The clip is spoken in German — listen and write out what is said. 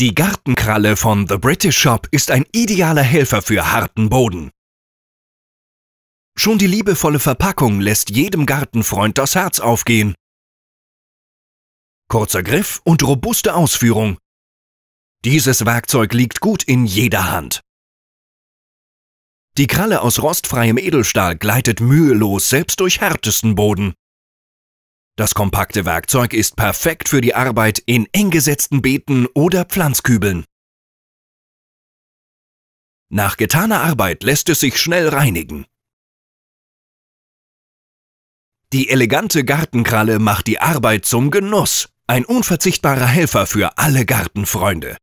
Die Gartenkralle von The British Shop ist ein idealer Helfer für harten Boden. Schon die liebevolle Verpackung lässt jedem Gartenfreund das Herz aufgehen. Kurzer Griff und robuste Ausführung. Dieses Werkzeug liegt gut in jeder Hand. Die Kralle aus rostfreiem Edelstahl gleitet mühelos selbst durch härtesten Boden. Das kompakte Werkzeug ist perfekt für die Arbeit in eng gesetzten Beeten oder Pflanzkübeln. Nach getaner Arbeit lässt es sich schnell reinigen. Die elegante Gartenkralle macht die Arbeit zum Genuss. Ein unverzichtbarer Helfer für alle Gartenfreunde.